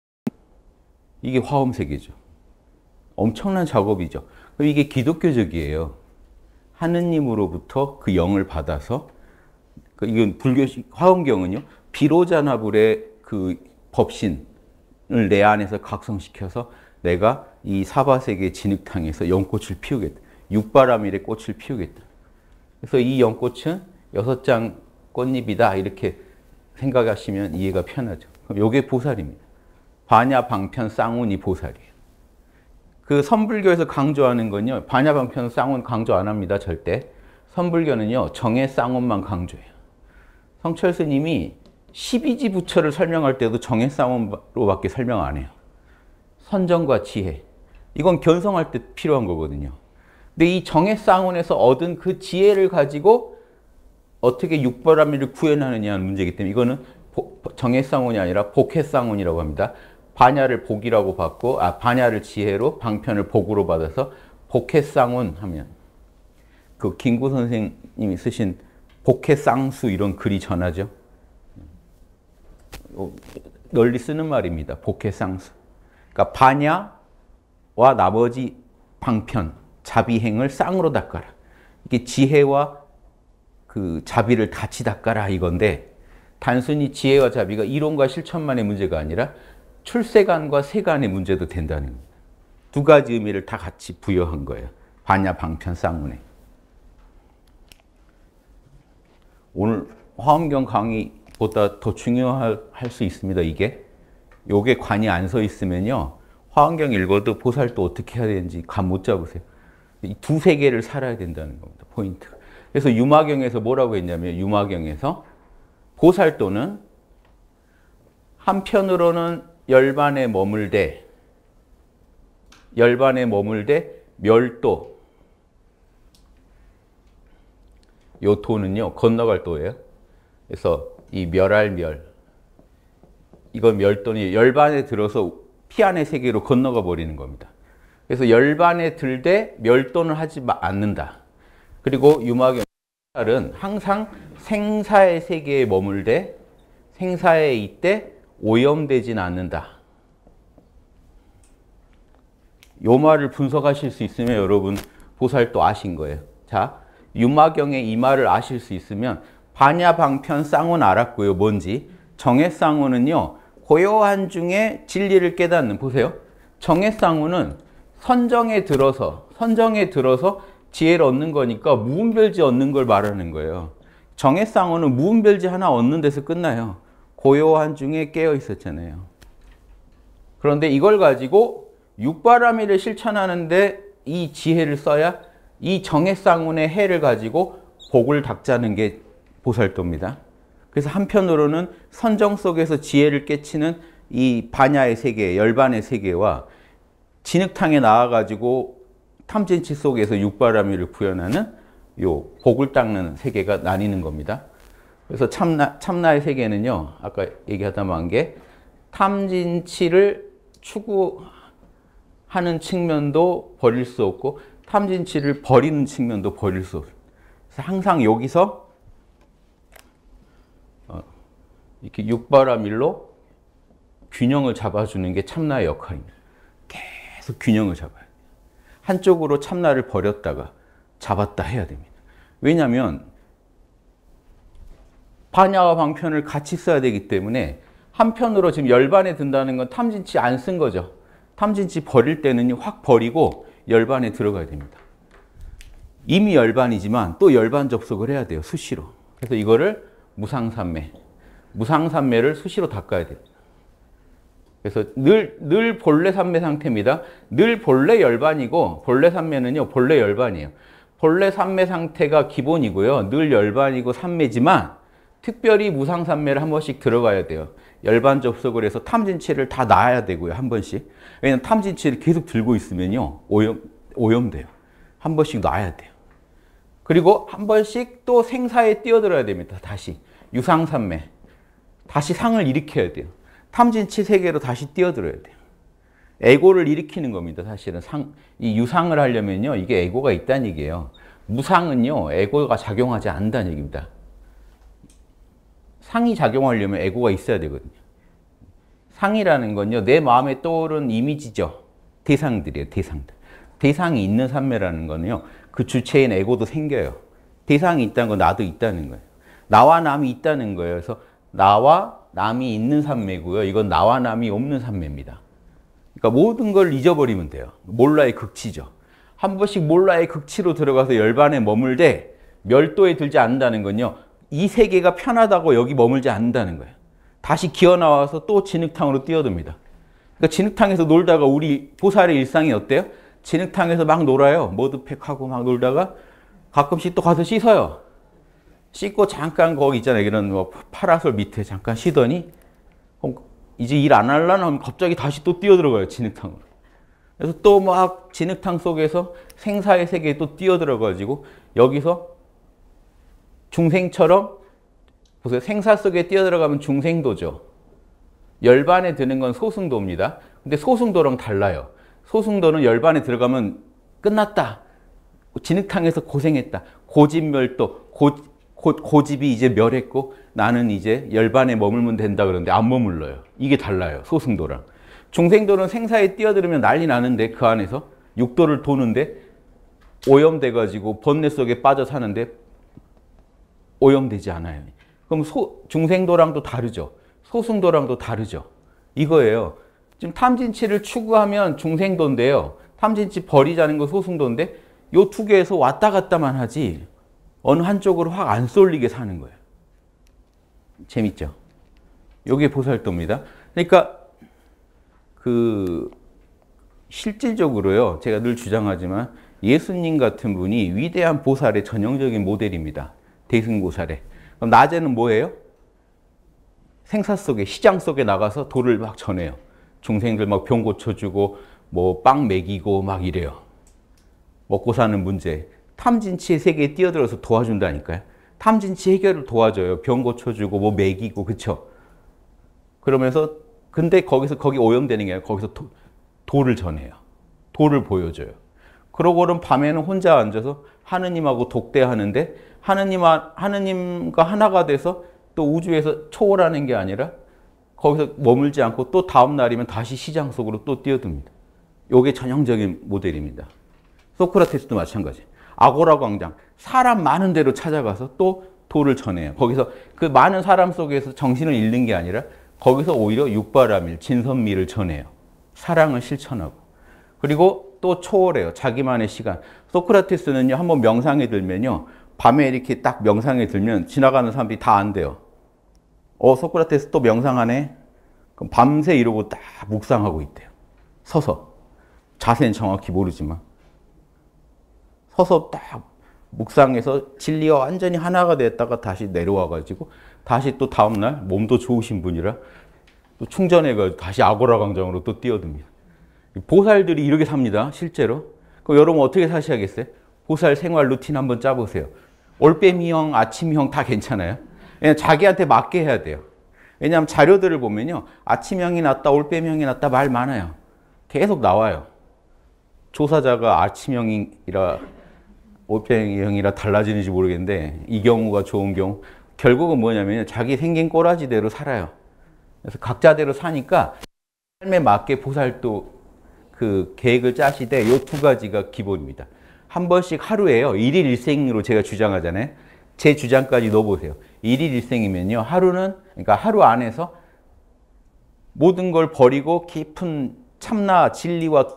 이게 화엄색이죠. 엄청난 작업이죠. 이게 기독교적이에요. 하느님으로부터 그 영을 받아서 그 이건 불교식 화엄경은요 비로자나불의 그 법신을 내 안에서 각성시켜서 내가 이 사바세계 진흙탕에서 연꽃을 피우겠다. 육바라밀의 꽃을 피우겠다. 그래서 이 연꽃은 여섯 장 꽃잎이다 이렇게 생각하시면 이해가 편하죠. 요게 보살입니다. 반야 방편 쌍운이 보살이에요. 그 선불교에서 강조하는 건요. 반야 방편 쌍운 강조 안 합니다. 절대. 선불교는요. 정의 쌍운만 강조해요. 성철 스님이 12지 부처를 설명할 때도 정의 싸움으로밖에 설명 안 해요. 선정과 지혜. 이건 견성할 때 필요한 거거든요. 근데 이 정의 싸움에서 얻은 그 지혜를 가지고 어떻게 육바라밀을 구현하느냐는 문제이기 때문에 이거는 정의 싸움이 아니라 복해 싸움이라고 합니다. 반야를 복이라고 받고 아 반야를 지혜로 방편을 복으로 받아서 복해 쌍운 하면 그 김구 선생님이 쓰신 복해 쌍수 이런 글이 전하죠. 어, 널리 쓰는 말입니다. 복해상수. 그러니까 반야와 나머지 방편, 자비행을 쌍으로 닦아라. 이게 지혜와 그 자비를 같이 닦아라 이건데 단순히 지혜와 자비가 이론과 실천만의 문제가 아니라 출세관과 세간의 문제도 된다는 겁니다. 두 가지 의미를 다 같이 부여한 거예요. 반야 방편 쌍문에. 오늘 화엄경 강의 보다 더 중요할 수 있습니다. 이게 요게 관이 안 서 있으면요 화환경 읽어도 보살도 어떻게 해야 되는지 관못 잡으세요. 이 두 세계를 살아야 된다는 겁니다. 포인트. 그래서 유마경에서 뭐라고 했냐면 유마경에서 보살도는 한편으로는 열반에 머물되 열반에 머물되 멸도 요 도는요 건너갈 도예요. 그래서 이 멸할멸 이건 멸돈이 열반에 들어서 피안의 세계로 건너가 버리는 겁니다. 그래서 열반에 들되 멸돈을 하지 않는다. 그리고 유마경 은 항상 생사의 세계에 머물되 생사에 이때 오염되진 않는다. 요 말을 분석하실 수 있으면 여러분 보살도 아신 거예요. 자, 유마경의 이 말을 아실 수 있으면 반야방편 쌍온 알았고요. 뭔지. 정의 쌍온은요. 고요한 중에 진리를 깨닫는 보세요. 정의 쌍온은 선정에 들어서 선정에 들어서 지혜를 얻는 거니까 무분별지 얻는 걸 말하는 거예요. 정의 쌍온은 무분별지 하나 얻는 데서 끝나요. 고요한 중에 깨어 있었잖아요. 그런데 이걸 가지고 육바라밀을 실천하는데 이 지혜를 써야 이 정의 쌍운의 해를 가지고 복을 닦자는 게 보살도입니다. 그래서 한편으로는 선정 속에서 지혜를 깨치는 이 반야의 세계, 열반의 세계와 진흙탕에 나와가지고 탐진치 속에서 육바라미를 구현하는 요 복을 닦는 세계가 나뉘는 겁니다. 그래서 참나, 참나의 세계는요, 아까 얘기하다 만게 탐진치를 추구하는 측면도 버릴 수 없고 탐진치를 버리는 측면도 버릴 수 없어요. 항상 여기서 이렇게 육바라밀로 균형을 잡아주는 게 참나의 역할입니다. 계속 균형을 잡아야 돼요. 한쪽으로 참나를 버렸다가 잡았다 해야 됩니다. 왜냐하면 반야와 방편을 같이 써야 되기 때문에 한편으로 지금 열반에 든다는 건 탐진치 안 쓴 거죠. 탐진치 버릴 때는 확 버리고 열반에 들어가야 됩니다. 이미 열반이지만 또 열반 접속을 해야 돼요. 수시로. 그래서 이거를 무상삼매 무상산매를 수시로 닦아야 됩니다. 그래서 늘, 늘 본래 산매 상태입니다. 늘 본래 열반이고, 본래 산매는요, 본래 열반이에요. 본래 산매 상태가 기본이고요. 늘 열반이고 산매지만, 특별히 무상 산매를 한 번씩 들어가야 돼요. 열반 접속을 해서 탐진치를 다 놔야 되고요. 한 번씩. 왜냐면 탐진치를 계속 들고 있으면요. 오염, 오염돼요. 한 번씩 놔야 돼요. 그리고 한 번씩 또 생사에 뛰어들어야 됩니다. 다시. 유상산매. 다시 상을 일으켜야 돼요. 탐진치 세계로 다시 뛰어들어야 돼요. 에고를 일으키는 겁니다. 사실은 상, 이 유상을 하려면요. 이게 에고가 있다는 얘기예요. 무상은요. 에고가 작용하지 않는다는 얘기입니다. 상이 작용하려면 에고가 있어야 되거든요. 상이라는 건요. 내 마음에 떠오른 이미지죠. 대상들이에요. 대상들. 대상이 있는 삶매라는 거는요. 그 주체인 에고도 생겨요. 대상이 있다는 건 나도 있다는 거예요. 나와 남이 있다는 거예요. 그래서 나와 남이 있는 산매고요 이건 나와 남이 없는 삼매입니다. 그러니까 모든 걸 잊어버리면 돼요. 몰라의 극치죠. 한 번씩 몰라의 극치로 들어가서 열반에 머물되 멸도에 들지 않는다는 건요. 이 세계가 편하다고 여기 머물지 않는다는 거예요. 다시 기어나와서 또 진흙탕으로 뛰어듭니다. 그러니까 진흙탕에서 놀다가 우리 보살의 일상이 어때요? 진흙탕에서 막 놀아요. 머드팩하고 막 놀다가 가끔씩 또 가서 씻어요. 씻고 잠깐 거기 있잖아요. 여기뭐 파라솔 밑에 잠깐 쉬더니 이제 일안 할라나 하면 갑자기 다시 또 뛰어들어가요. 진흙탕으로. 그래서 또 막 진흙탕 속에서 생사의 세계에 또 뛰어들어가지고 여기서 중생처럼 보세요. 생사 속에 뛰어들어가면 중생도죠. 열반에 드는 건 소승도입니다. 근데 소승도랑 달라요. 소승도는 열반에 들어가면 끝났다. 진흙탕에서 고생했다. 고진멸도, 고, 곧 고집이 이제 멸했고 나는 이제 열반에 머물면 된다 그러는데 안 머물러요. 이게 달라요. 소승도랑. 중생도는 생사에 뛰어들으면 난리 나는데 그 안에서 육도를 도는데 오염돼 가지고 번뇌 속에 빠져 사는데 오염되지 않아요. 그럼 소, 중생도랑도 다르죠. 소승도랑도 다르죠. 이거예요. 지금 탐진치를 추구하면 중생도인데요. 탐진치 버리자는 거 소승도인데 요 두 개에서 왔다 갔다만 하지 어느 한쪽으로 확 안 쏠리게 사는 거예요. 재밌죠? 요게 보살도입니다. 그러니까 그 실질적으로요. 제가 늘 주장하지만 예수님 같은 분이 위대한 보살의 전형적인 모델입니다. 대승보살의. 그럼 낮에는 뭐예요? 생사 속에 시장 속에 나가서 돌을 막 전해요. 중생들 막 병 고쳐주고 뭐 빵 먹이고 막 이래요. 먹고 사는 문제. 탐진치의 세계에 뛰어들어서 도와준다니까요. 탐진치 해결을 도와줘요. 병 고쳐주고 뭐 먹이고 그쵸? 그러면서 근데 거기서 거기 오염되는 게 아니라 거기서 도, 돌을 전해요. 돌을 보여줘요. 그러고는 밤에는 혼자 앉아서 하느님하고 독대하는데 하느님 하느님과 하나가 돼서 또 우주에서 초월하는 게 아니라 거기서 머물지 않고 또 다음 날이면 다시 시장 속으로 또 뛰어듭니다. 요게 전형적인 모델입니다. 소크라테스도 마찬가지. 아고라 광장 사람 많은 데로 찾아가서 또돌를 전해요. 거기서 그 많은 사람 속에서 정신을 잃는 게 아니라 거기서 오히려 육바라밀, 진선미를 전해요. 사랑을 실천하고. 그리고 또 초월해요. 자기만의 시간. 소크라테스는요, 한번 명상에 들면요. 밤에 이렇게 딱 명상에 들면 지나가는 사람들이 다 안 돼요. 어, 소크라테스 또 명상하네? 그럼 밤새 이러고 딱 묵상하고 있대요. 서서. 자세는 정확히 모르지만. 서서 딱 묵상해서 진리와 완전히 하나가 됐다가 다시 내려와가지고 다시 또 다음날 몸도 좋으신 분이라 또 충전해가지고 다시 아고라 광장으로 또 뛰어듭니다. 보살들이 이렇게 삽니다. 실제로. 그럼 여러분 어떻게 사셔야겠어요? 보살 생활 루틴 한번 짜보세요. 올빼미형, 아침형 다 괜찮아요. 그냥 자기한테 맞게 해야 돼요. 왜냐하면 자료들을 보면요. 아침형이 낫다, 올빼미형이 낫다 말 많아요. 계속 나와요. 조사자가 아침형이라 오팽이형이라 달라지는지 모르겠는데 이 경우가 좋은 경우 결국은 뭐냐면 자기 생긴 꼬라지대로 살아요. 그래서 각자대로 사니까 삶에 맞게 보살도 그 계획을 짜시되 요 두 가지가 기본입니다. 한 번씩 하루에요. 일일 일생으로 제가 주장하잖아요. 제 주장까지 넣어보세요. 일일 일생이면요. 하루는 그러니까 하루 안에서 모든 걸 버리고 깊은 참나 진리와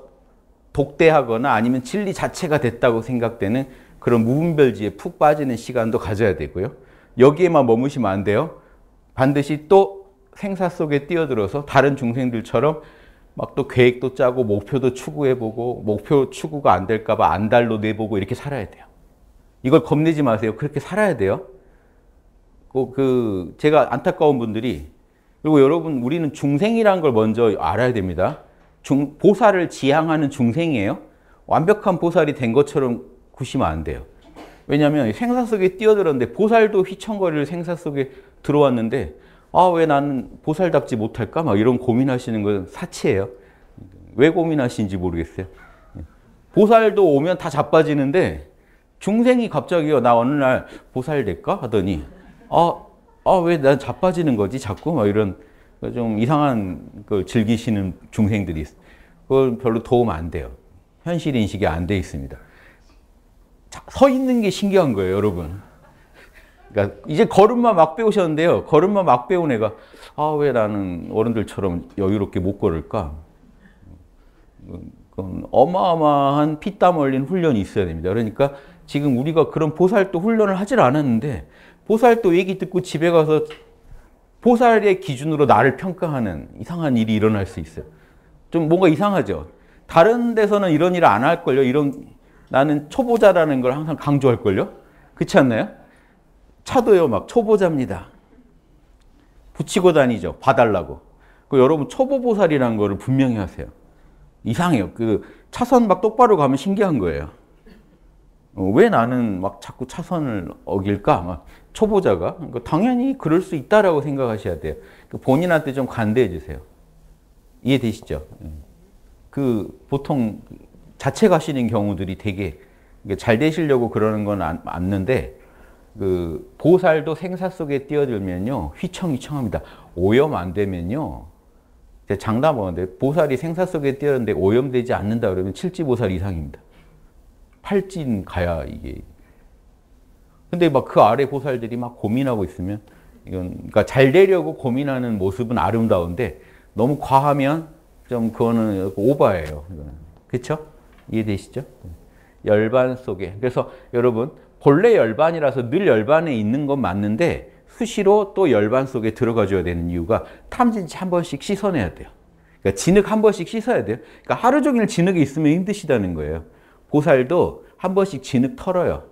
독대하거나 아니면 진리 자체가 됐다고 생각되는 그런 무분별지에 푹 빠지는 시간도 가져야 되고요. 여기에만 머무시면 안 돼요. 반드시 또 생사 속에 뛰어들어서 다른 중생들처럼 막 또 계획도 짜고 목표도 추구해보고 목표 추구가 안 될까봐 안달로 내보고 이렇게 살아야 돼요. 이걸 겁내지 마세요. 그렇게 살아야 돼요. 그, 그 제가 안타까운 분들이 그리고 여러분 우리는 중생이라는 걸 먼저 알아야 됩니다. 중, 보살을 지향하는 중생이에요. 완벽한 보살이 된 것처럼 구시면 안 돼요. 왜냐하면 생사 속에 뛰어들었는데 보살도 휘청거리를 생사 속에 들어왔는데 아왜 나는 보살답지 못할까? 막 이런 고민하시는 건 사치예요. 왜 고민하시는지 모르겠어요. 보살도 오면 다 자빠지는데 중생이 갑자기나 어느 날 보살 될까 하더니 아아 왜 난 자빠지는 거지 자꾸 막 이런 좀 이상한 걸 즐기시는 중생들이 있어요. 그걸 별로 도움 안 돼요. 현실 인식이 안 돼 있습니다. 서 있는 게 신기한 거예요, 여러분. 그러니까 이제 걸음만 막 배우셨는데요. 걸음만 막 배운 애가 아, 왜 나는 어른들처럼 여유롭게 못 걸을까? 그건 어마어마한 피땀 흘린 훈련이 있어야 됩니다. 그러니까 지금 우리가 그런 보살도 훈련을 하질 않았는데 보살도 얘기 듣고 집에 가서 보살의 기준으로 나를 평가하는 이상한 일이 일어날 수 있어요. 좀 뭔가 이상하죠. 다른 데서는 이런 일을 안 할걸요. 이런 나는 초보자라는 걸 항상 강조할걸요. 그렇지 않나요? 차도요. 막 초보자입니다. 붙이고 다니죠. 봐달라고. 그 여러분 초보보살이라는 거를 분명히 하세요. 이상해요. 그 차선 막 똑바로 가면 신기한 거예요. 어, 왜 나는 막 자꾸 차선을 어길까? 막 초보자가 그러니까 당연히 그럴 수 있다라고 생각하셔야 돼요. 그 본인한테 좀 관대해 주세요. 이해되시죠? 예. 그 보통 자체 가시는 경우들이 되게 잘 되시려고 그러는 건 맞는데 그 보살도 생사 속에 뛰어들면요 휘청휘청합니다. 오염 안 되면요 장담하는데 보살이 생사 속에 뛰어드는데 오염되지 않는다 그러면 칠지보살 이상입니다. 팔진 가야 이게. 근데 막 그 아래 보살들이 막 고민하고 있으면 이건 그러니까 잘 되려고 고민하는 모습은 아름다운데 너무 과하면 좀 그거는 오바예요. 그렇죠? 이해되시죠? 열반 속에. 그래서 여러분 본래 열반이라서 늘 열반에 있는 건 맞는데 수시로 또 열반 속에 들어가줘야 되는 이유가 탐진치 한 번씩 씻어내야 돼요. 그러니까 진흙 한 번씩 씻어야 돼요. 그러니까 하루 종일 진흙이 있으면 힘드시다는 거예요. 보살도 한 번씩 진흙 털어요.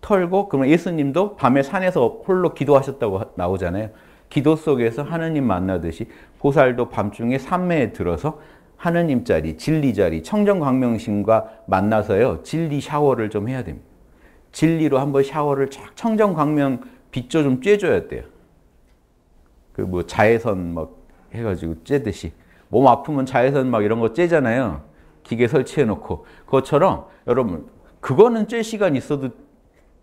털고 그러면 예수님도 밤에 산에서 홀로 기도하셨다고 나오잖아요. 기도 속에서 하느님 만나듯이 보살도 밤중에 산매에 들어서 하느님 자리, 진리 자리, 청정광명심과 만나서요. 진리 샤워를 좀 해야 됩니다. 진리로 한번 샤워를 쫙 청정광명 빛조 좀 쬐줘야 돼요. 그 뭐 자외선 막 해가지고 쬐듯이 몸 아프면 자외선 막 이런 거 쬐잖아요. 기계 설치해 놓고 그것처럼 여러분 그거는 쬐 시간 있어도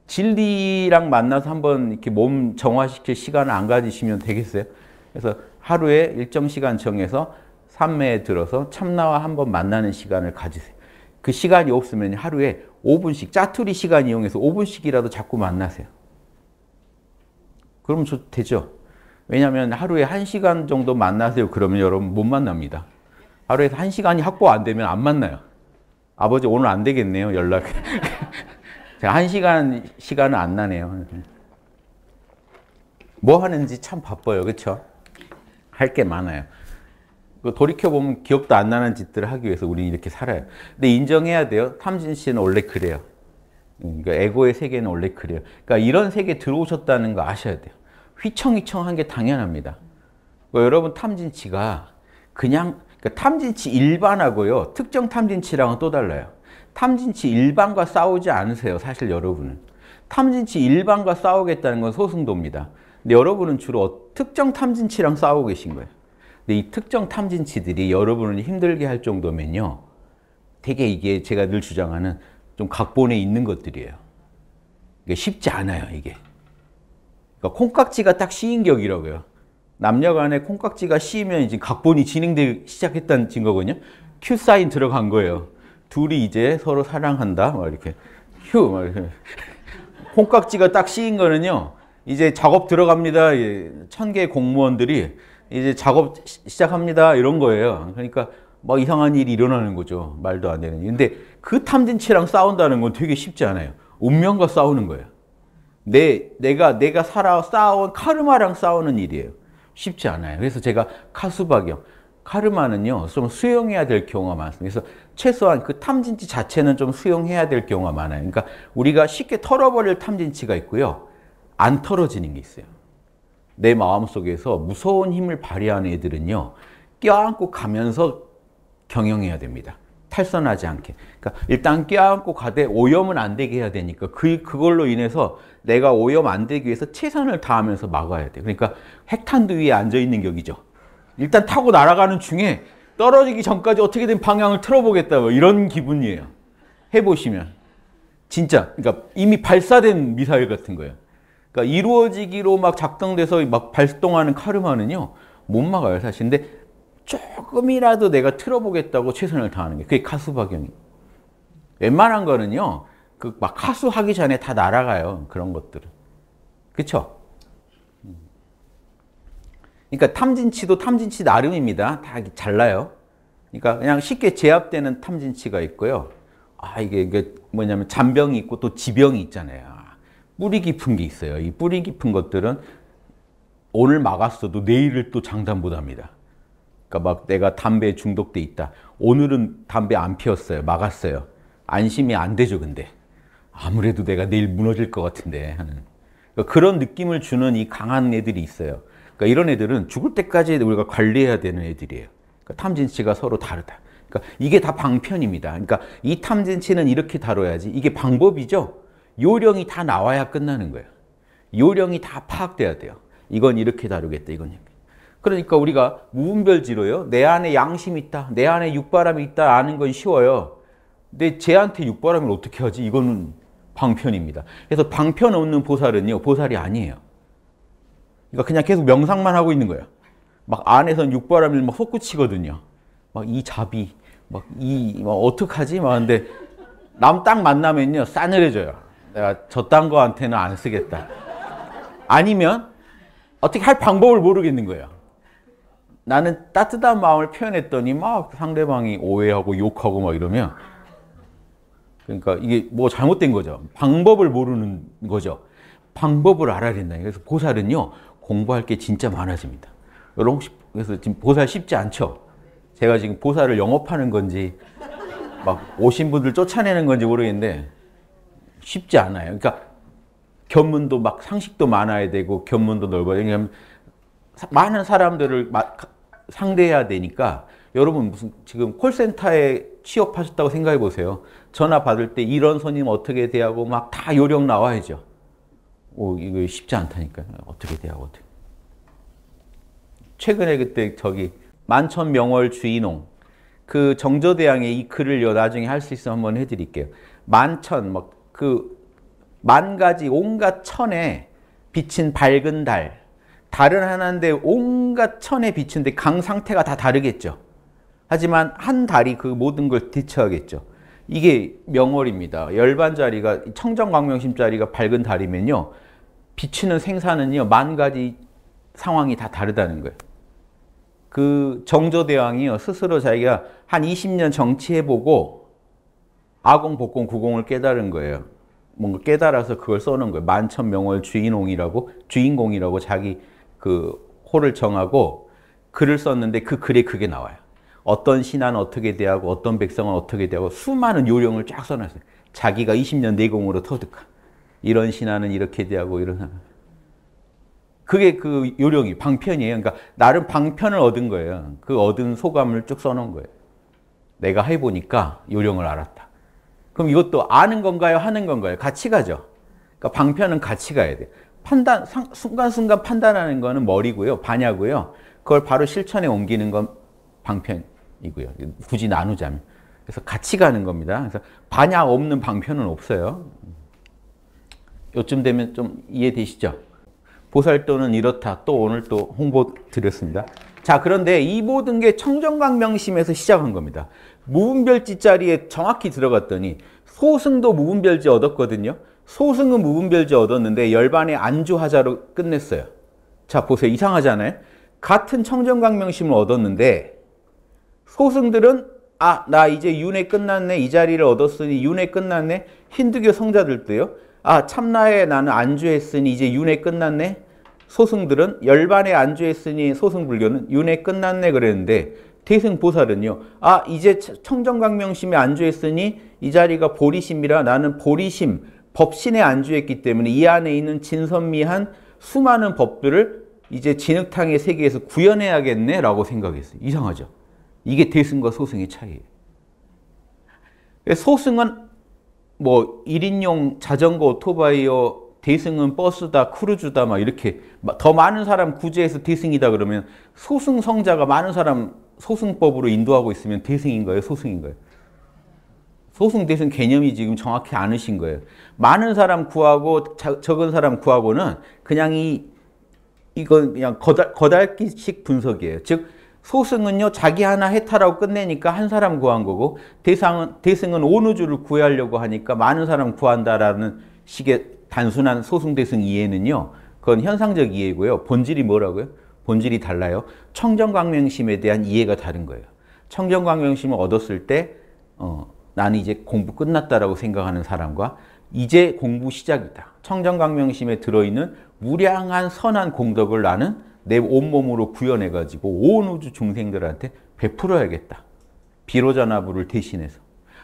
진리랑 만나서 한번 이렇게 몸 정화시킬 시간을 안 가지시면 되겠어요? 그래서 하루에 일정 시간 정해서 산매에 들어서 참나와 한번 만나는 시간을 가지세요. 그 시간이 없으면 하루에 5분씩 짜투리 시간 이용해서 5분씩이라도 자꾸 만나세요. 그럼 되죠. 왜냐하면 하루에 1시간 정도 만나세요. 그러면 여러분 못 만납니다. 하루에 한 시간이 확보 안 되면 안 만나요. 아버지 오늘 안 되겠네요 연락. 제가 한 시간 시간은 안 나네요. 뭐 하는지 참 바빠요, 그렇할게 많아요. 돌이켜 보면 기억도 안 나는 짓들을 하기 위해서 우리는 이렇게 살아요. 근데 인정해야 돼요. 탐진 씨는 원래 그래요. 음, 그러니까 에고의 세계는 원래 그래요. 그러니까 이런 세계 들어오셨다는 거 아셔야 돼요. 휘청휘청한 게 당연합니다. 그러니까 여러분 탐진치가 그냥 그러니까 탐진치 일반하고요. 특정 탐진치랑은 또 달라요. 탐진치 일반과 싸우지 않으세요. 사실 여러분은. 탐진치 일반과 싸우겠다는 건 소승도입니다. 근데 여러분은 주로 어, 특정 탐진치랑 싸우고 계신 거예요. 근데 이 특정 탐진치들이 여러분을 힘들게 할 정도면요. 되게 이게 제가 늘 주장하는 좀 각본에 있는 것들이에요. 이게 쉽지 않아요, 이게. 그러니까 콩깍지가 딱 씌인 격이라고요. 남녀 간의 콩깍지가 씌면 이제 각본이 진행되기 시작했다는 증거거든요. 큐 사인 들어간 거예요. 둘이 이제 서로 사랑한다. 막 이렇게 휴. 막 이렇게. 콩깍지가 딱 씌인 거는요. 이제 작업 들어갑니다. 천 개의 공무원들이 이제 작업 시작합니다. 이런 거예요. 그러니까 막 뭐 이상한 일이 일어나는 거죠. 말도 안 되는. 근데 그 탐진치랑 싸운다는 건 되게 쉽지 않아요. 운명과 싸우는 거예요. 내, 내가, 내가 살아, 싸운 카르마랑 싸우는 일이에요. 쉽지 않아요. 그래서 제가 카수박형, 카르마는요, 좀 수용해야 될 경우가 많습니다. 그래서 최소한 그 탐진치 자체는 좀 수용해야 될 경우가 많아요. 그러니까 우리가 쉽게 털어버릴 탐진치가 있고요. 안 털어지는 게 있어요. 내 마음속에서 무서운 힘을 발휘하는 애들은요, 껴안고 가면서 경영해야 됩니다. 탈선하지 않게. 그러니까 일단 껴안고 가되 오염은 안 되게 해야 되니까 그, 그걸로 인해서 내가 오염 안 되기 위해서 최선을 다하면서 막아야 돼. 그러니까 핵탄두 위에 앉아있는 격이죠. 일단 타고 날아가는 중에 떨어지기 전까지 어떻게든 방향을 틀어보겠다 뭐 이런 기분이에요. 해보시면. 진짜 그러니까 이미 발사된 미사일 같은 거예요. 그러니까 이루어지기로 막 작동돼서 막 발동하는 카르마는요. 못 막아요 사실. 근데 조금이라도 내가 틀어보겠다고 최선을 다하는 게 그게 카수 박영이. 웬만한 거는요. 그막 카수 하기 전에 다 날아가요. 그런 것들은. 그쵸? 그러니까 탐진치도 탐진치 나름입니다. 다 잘라요. 그러니까 그냥 쉽게 제압되는 탐진치가 있고요. 아 이게, 이게 뭐냐면 잔병이 있고 또 지병이 있잖아요. 아, 뿌리 깊은 게 있어요. 이 뿌리 깊은 것들은 오늘 막았어도 내일을 또 장담 못합니다. 그러니까 막 내가 담배에 중독돼 있다. 오늘은 담배 안 피웠어요. 막았어요. 안심이 안 되죠, 근데. 아무래도 내가 내일 무너질 것 같은데 하는. 그러니까 그런 느낌을 주는 이 강한 애들이 있어요. 그러니까 이런 애들은 죽을 때까지 우리가 관리해야 되는 애들이에요. 그러니까 탐진치가 서로 다르다. 그러니까 이게 다 방편입니다. 그러니까 이 탐진치는 이렇게 다뤄야지. 이게 방법이죠. 요령이 다 나와야 끝나는 거예요. 요령이 다 파악돼야 돼요. 이건 이렇게 다루겠다. 이건 그러니까 우리가 무분별지로요. 내 안에 양심이 있다. 내 안에 육바람이 있다. 아는 건 쉬워요. 근데 쟤한테 육바람을 어떻게 하지? 이거는 방편입니다. 그래서 방편 없는 보살은요. 보살이 아니에요. 그러니까 그냥 계속 명상만 하고 있는 거예요. 막 안에선 육바람을 막 솟구치거든요. 막 이 자비, 막 이, 막 어떡하지? 막 근데 남 딱 만나면요. 싸늘해져요. 내가 저딴 거한테는 안 쓰겠다. 아니면 어떻게 할 방법을 모르겠는 거예요. 나는 따뜻한 마음을 표현했더니 막 상대방이 오해하고 욕하고 막 이러면 그러니까 이게 뭐 잘못된 거죠. 방법을 모르는 거죠. 방법을 알아야 된다. 그래서 보살은요 공부할 게 진짜 많아집니다. 여러분 혹시 그래서 지금 보살 쉽지 않죠? 제가 지금 보살을 영업하는 건지 막 오신 분들 쫓아내는 건지 모르겠는데 쉽지 않아요. 그러니까 견문도 막 상식도 많아야 되고 견문도 넓어야 되고 많은 사람들을 막 상대해야 되니까 여러분 무슨 지금 콜센터에 취업하셨다고 생각해 보세요. 전화 받을 때 이런 손님 어떻게 대하고 막 다 요령 나와야죠. 오, 이거 쉽지 않다니까요. 어떻게 대하고 어떻게. 최근에 그때 저기 만천 명월 주인홍 그 정조대왕의 이 글을 요 나중에 할 수 있으면 한번 해드릴게요. 만천 막그만 가지 온갖 천에 비친 밝은 달 다른 하나인데 온갖 천에 비춘데 강 상태가 다 다르겠죠. 하지만 한 달이 그 모든 걸 대처하겠죠. 이게 명월입니다. 열반자리가 청정광명심자리가 밝은 달이면요. 비치는 생사는요. 만 가지 상황이 다 다르다는 거예요. 그 정조대왕이요. 스스로 자기가 한 20년 정치해보고 아공, 복공, 구공을 깨달은 거예요. 뭔가 깨달아서 그걸 써놓은 거예요. 만천명월 주인공이라고 주인공이라고 자기 그 호를 정하고 글을 썼는데 그글이 그게 나와요. 어떤 신하는 어떻게 대하고 어떤 백성은 어떻게 대하고 수많은 요령을 쫙 써놨어요. 자기가 20년 내공으로 터득한 이런 신하는 이렇게 대하고 이런 그게 그 요령이 방편이에요. 그러니까 나름 방편을 얻은 거예요. 그 얻은 소감을 쭉 써놓은 거예요. 내가 해보니까 요령을 알았다. 그럼 이것도 아는 건가요? 하는 건가요? 같이 가죠. 그러니까 방편은 같이 가야 돼 판단, 순간순간 판단하는 거는 머리고요. 반야고요. 그걸 바로 실천에 옮기는 건 방편이고요. 굳이 나누자면. 그래서 같이 가는 겁니다. 그래서 반야 없는 방편은 없어요. 요쯤 되면 좀 이해되시죠? 보살도는 이렇다. 또 오늘 또 홍보 드렸습니다. 자 그런데 이 모든 게 청정광명심에서 시작한 겁니다. 무분별지 자리에 정확히 들어갔더니 소승도 무분별지 얻었거든요. 소승은 무분별제 얻었는데 열반의 안주하자로 끝냈어요. 자 보세요. 이상하잖아요. 같은 청정광명심을 얻었는데 소승들은 아 나 이제 윤회 끝났네 이 자리를 얻었으니 윤회 끝났네 힌두교 성자들도요. 아 참나에 나는 안주했으니 이제 윤회 끝났네 소승들은 열반에 안주했으니 소승불교는 윤회 끝났네 그랬는데 대승보살은요. 아 이제 청정광명심에 안주했으니 이 자리가 보리심이라 나는 보리심 법신에 안주했기 때문에 이 안에 있는 진선미한 수많은 법들을 이제 진흙탕의 세계에서 구현해야겠네라고 생각했어요. 이상하죠? 이게 대승과 소승의 차이예요. 소승은 뭐 1인용 자전거 오토바이어 대승은 버스다 크루즈다 막 이렇게 더 많은 사람 구제해서 대승이다 그러면 소승 성자가 많은 사람 소승법으로 인도하고 있으면 대승인가요 소승인가요? 소승대승 개념이 지금 정확히 않으신 거예요. 많은 사람 구하고 자, 적은 사람 구하고는 그냥 이 이건 그냥 거달, 거달기식 분석이에요. 즉 소승은요 자기 하나 해탈하고 끝내니까 한 사람 구한 거고 대상은 대승은 온우주를 구해하려고 하니까 많은 사람 구한다라는 식의 단순한 소승대승 이해는요 그건 현상적 이해고요. 본질이 뭐라고요? 본질이 달라요. 청정광명심에 대한 이해가 다른 거예요. 청정광명심을 얻었을 때 어, 나는 이제 공부 끝났다라고 생각하는 사람과 이제 공부 시작이다. 청정강명심에 들어있는 무량한 선한 공덕을 나는 내 온몸으로 구현해가지고 온 우주 중생들한테 베풀어야겠다. 비로자나부를 대신해서.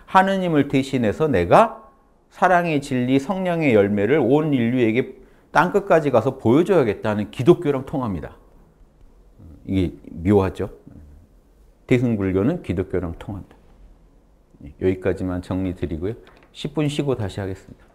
하느님을 대신해서 내가 사랑의 진리, 성령의 열매를 온 인류에게 땅끝까지 가서 보여줘야겠다는 기독교랑 통합니다. 이게 묘하죠? 대승불교는 기독교랑 통한다. 예, 여기까지만 정리 드리고요. 10분 쉬고 다시 하겠습니다.